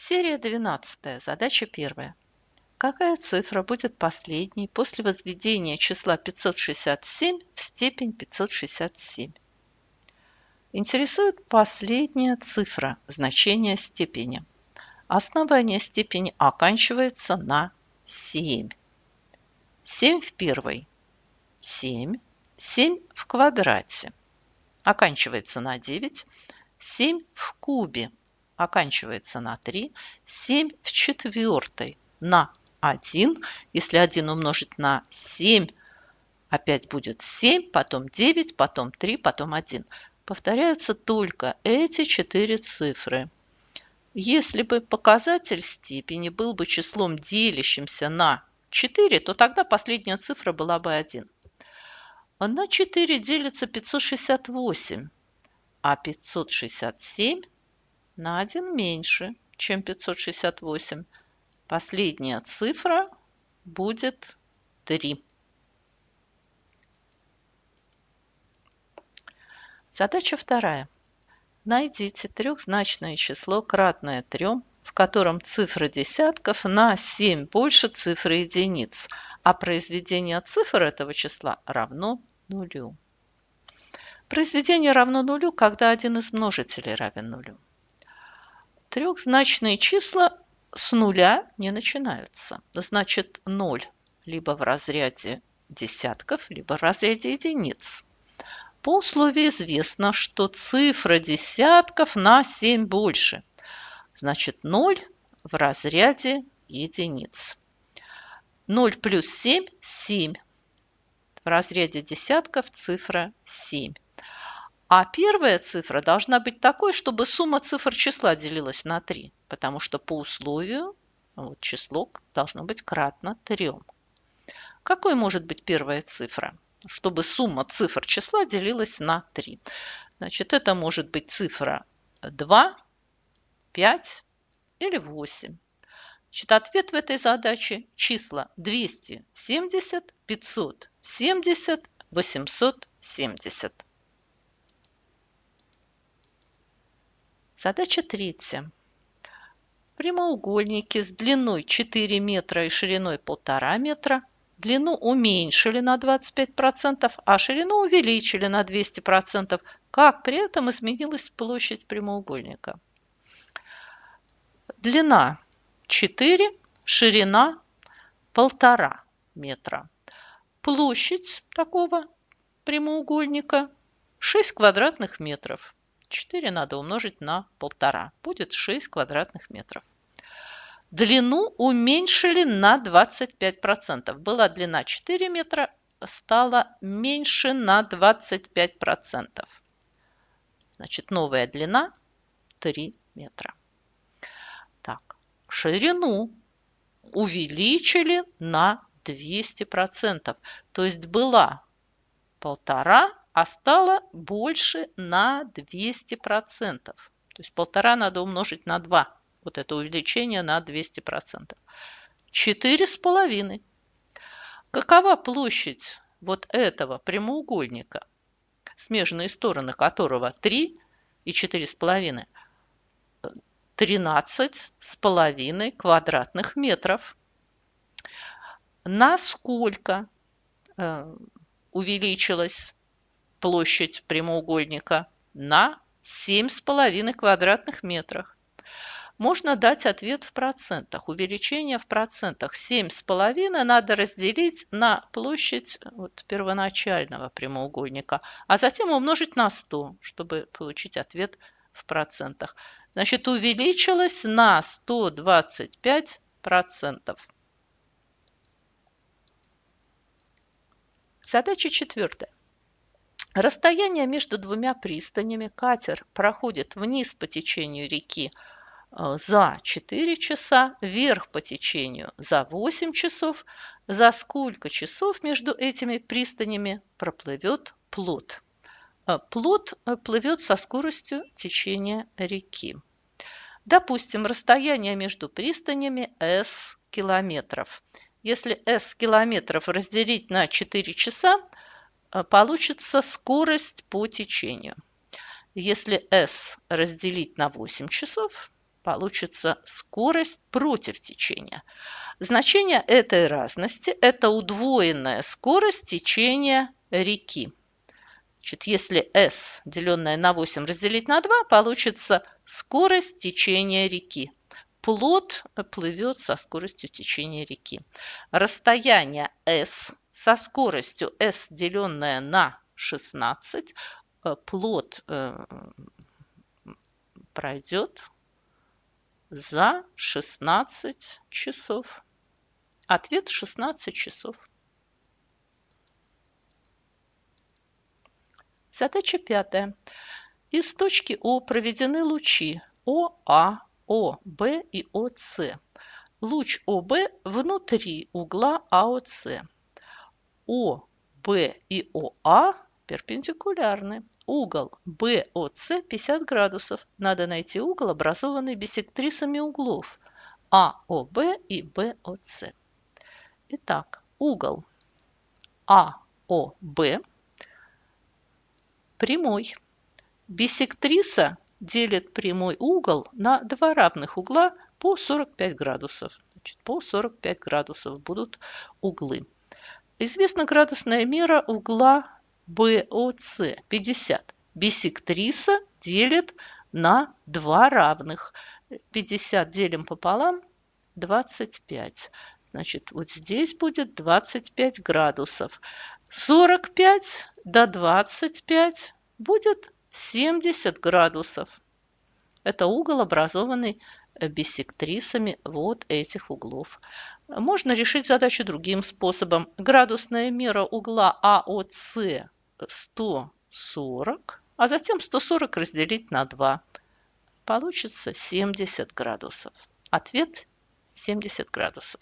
Серия 12. Задача 1. Какая цифра будет последней после возведения числа 567 в степень 567? Интересует последняя цифра значения степени. Основание степени оканчивается на 7. 7 в первой. 7. 7 в квадрате. Оканчивается на 9. 7 в кубе оканчивается на 3, 7 в четвертой на 1. Если 1 умножить на 7, опять будет 7, потом 9, потом 3, потом 1. Повторяются только эти четыре цифры. Если бы показатель степени был бы числом, делящимся на 4, то тогда последняя цифра была бы 1. На 4 делится 568, а 567 на 1 меньше, чем 568, последняя цифра будет 3. Задача вторая. Найдите трехзначное число, кратное 3, в котором цифра десятков на 7 больше цифры единиц, а произведение цифр этого числа равно нулю. Произведение равно нулю, когда один из множителей равен нулю. Трехзначные числа с нуля не начинаются. Значит, ноль либо в разряде десятков, либо в разряде единиц. По условию известно, что цифра десятков на 7 больше. Значит, 0 в разряде единиц. 0 плюс 7 – 7. В разряде десятков цифра 7. А первая цифра должна быть такой, чтобы сумма цифр числа делилась на 3, потому что по условию вот, число должно быть кратно 3. Какой может быть первая цифра? Чтобы сумма цифр числа делилась на 3. Значит, это может быть цифра 2, 5 или 8. Значит, ответ в этой задаче числа 270, 570, 870. Задача третья. Прямоугольники с длиной 4 метра и шириной 1,5 метра длину уменьшили на 25%, а ширину увеличили на 200%, как при этом изменилась площадь прямоугольника. Длина 4, ширина 1,5 метра. Площадь такого прямоугольника 6 квадратных метров. 4 надо умножить на полтора. Будет 6 квадратных метров. Длину уменьшили на 25%. Была длина 4 метра, стала меньше на 25%. Значит, новая длина 3 метра. Так, ширину увеличили на 200%. То есть была полтора а стало больше на 200%. То есть полтора надо умножить на 2. Вот это увеличение на 200%. четыре с половиной. Какова площадь вот этого прямоугольника, смежные стороны которого 3 и 4,5? половиной квадратных метров. Насколько э, увеличилась площадь прямоугольника на 7,5 квадратных метрах. Можно дать ответ в процентах. Увеличение в процентах 7,5 надо разделить на площадь вот, первоначального прямоугольника, а затем умножить на 100, чтобы получить ответ в процентах. Значит, увеличилось на 125 процентов. Задача четвертая. Расстояние между двумя пристанями катер проходит вниз по течению реки э, за 4 часа, вверх по течению за 8 часов. За сколько часов между этими пристанями проплывет плод? Э, плод э, плывет со скоростью течения реки. Допустим, расстояние между пристанями S километров. Если S километров разделить на 4 часа – Э, получится скорость по течению. Если S разделить на 8 часов, получится скорость против течения. Значение этой разности – это удвоенная скорость течения реки. Значит, если S, деленное на 8, разделить на 2, получится скорость течения реки. Плод плывет со скоростью течения реки. Расстояние S со скоростью s, деленное на 16, э, плод э, пройдет за 16 часов. Ответ 16 часов. Задача пятая. Из точки О проведены лучи ОА, ОБ и ОС. Луч ОБ внутри угла АОС. ОБ и ОА перпендикулярны. Угол БОС 50 градусов. Надо найти угол, образованный бисектрисами углов АОБ и БОС. Итак, угол АОБ прямой. Бисектриса делит прямой угол на два равных угла по 45 градусов. Значит, по 45 градусов будут углы. Известна градусная мера угла BOC 50. Бисектриса делит на два равных. 50 делим пополам 25. Значит, вот здесь будет 25 градусов. 45 до 25 будет 70 градусов. Это угол, образованный Э, биссектрисами вот этих углов. Можно решить задачу другим способом. Градусная мера угла АОС 140, а затем 140 разделить на 2. Получится 70 градусов. Ответ 70 градусов.